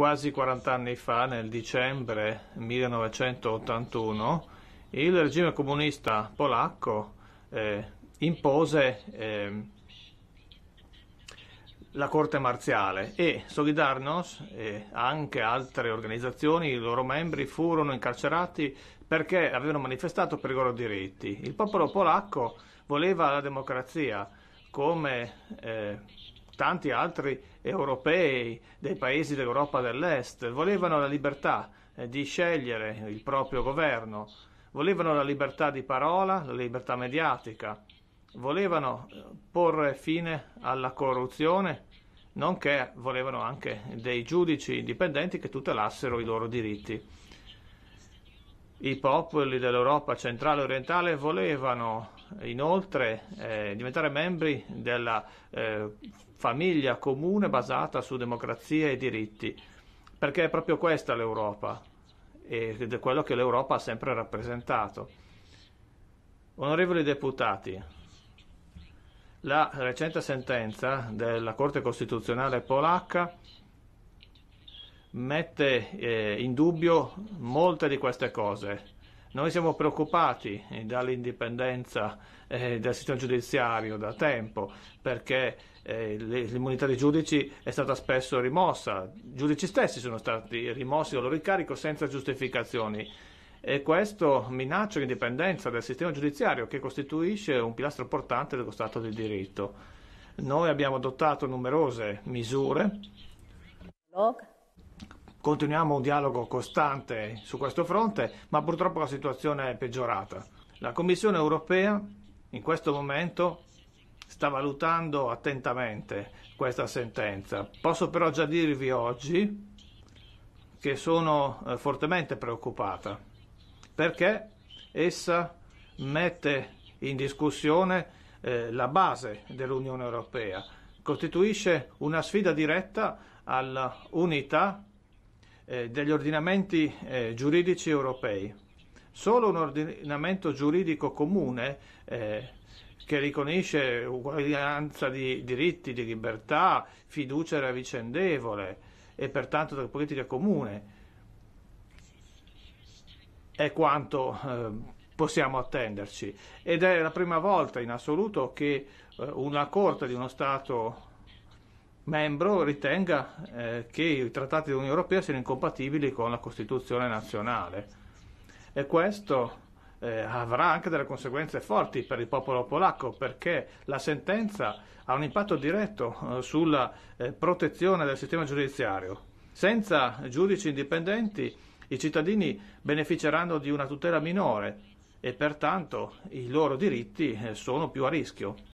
quasi 40 anni fa, nel dicembre 1981, il regime comunista polacco eh, impose eh, la corte marziale e Solidarnosc e anche altre organizzazioni, i loro membri, furono incarcerati perché avevano manifestato per i loro diritti. Il popolo polacco voleva la democrazia come eh, tanti altri europei dei paesi dell'Europa dell'Est, volevano la libertà eh, di scegliere il proprio governo, volevano la libertà di parola, la libertà mediatica, volevano eh, porre fine alla corruzione, nonché volevano anche dei giudici indipendenti che tutelassero i loro diritti. I popoli dell'Europa centrale e orientale volevano inoltre eh, diventare membri della eh, famiglia comune basata su democrazia e diritti, perché è proprio questa l'Europa ed è quello che l'Europa ha sempre rappresentato. Onorevoli deputati, la recente sentenza della Corte Costituzionale polacca mette eh, in dubbio molte di queste cose noi siamo preoccupati eh, dall'indipendenza eh, del sistema giudiziario da tempo perché eh, l'immunità dei giudici è stata spesso rimossa, i giudici stessi sono stati rimossi dal loro incarico senza giustificazioni e questo minaccia l'indipendenza del sistema giudiziario che costituisce un pilastro portante dello Stato di diritto. Noi abbiamo adottato numerose misure. Log Continuiamo un dialogo costante su questo fronte, ma purtroppo la situazione è peggiorata. La Commissione europea in questo momento sta valutando attentamente questa sentenza. Posso però già dirvi oggi che sono eh, fortemente preoccupata perché essa mette in discussione eh, la base dell'Unione Europea, costituisce una sfida diretta all'unità eh, degli ordinamenti eh, giuridici europei. Solo un ordinamento giuridico comune eh, che riconosce uguaglianza di diritti, di libertà, fiducia ravvicendevole e pertanto della politica comune è quanto eh, possiamo attenderci ed è la prima volta in assoluto che eh, una Corte di uno Stato membro ritenga eh, che i trattati dell'Unione Europea siano incompatibili con la Costituzione nazionale. E questo eh, avrà anche delle conseguenze forti per il popolo polacco perché la sentenza ha un impatto diretto eh, sulla eh, protezione del sistema giudiziario. Senza giudici indipendenti i cittadini beneficeranno di una tutela minore e pertanto i loro diritti eh, sono più a rischio.